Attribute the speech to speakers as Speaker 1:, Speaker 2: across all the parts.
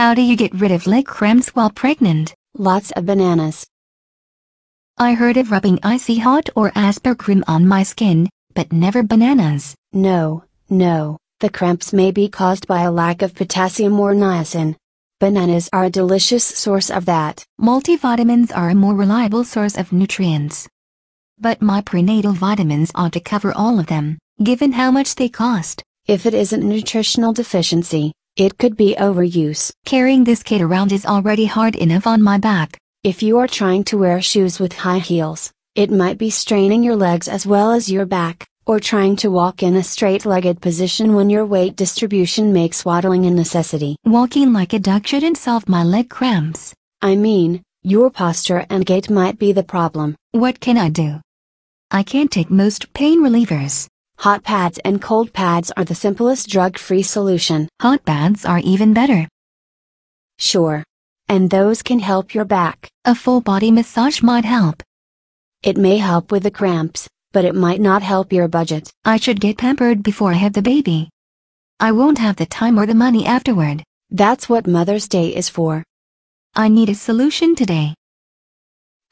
Speaker 1: How do you get rid of leg cramps while pregnant? Lots of bananas. I heard of rubbing icy hot or asper cream on my skin, but never bananas. No, no, the cramps may be caused by a lack of potassium or niacin. Bananas are a delicious source of that. Multivitamins are a more reliable source of nutrients. But my prenatal vitamins ought to cover all of them, given how much they cost. If it isn't nutritional deficiency, it could be overuse. Carrying this kid around is already hard enough on my back. If you are trying to wear shoes with high heels, it might be straining your legs as well as your back, or trying to walk in a straight-legged position when your weight distribution makes waddling a necessity. Walking like a duck shouldn't solve my leg cramps. I mean, your posture and gait might be the problem. What can I do? I can't take most pain relievers. Hot pads and cold pads are the simplest drug-free solution. Hot pads are even better. Sure. And those can help your back. A full body massage might help. It may help with the cramps, but it might not help your budget. I should get pampered before I have the baby. I won't have the time or the money afterward. That's what Mother's Day is for. I need a solution today.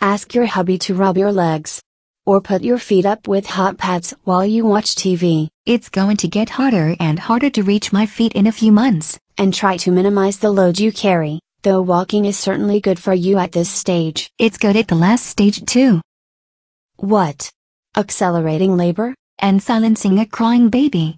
Speaker 1: Ask your hubby to rub your legs or put your feet up with hot pads while you watch TV. It's going to get harder and harder to reach my feet in a few months. And try to minimize the load you carry, though walking is certainly good for you at this stage. It's good at the last stage too. What? Accelerating labor? And silencing a crying baby.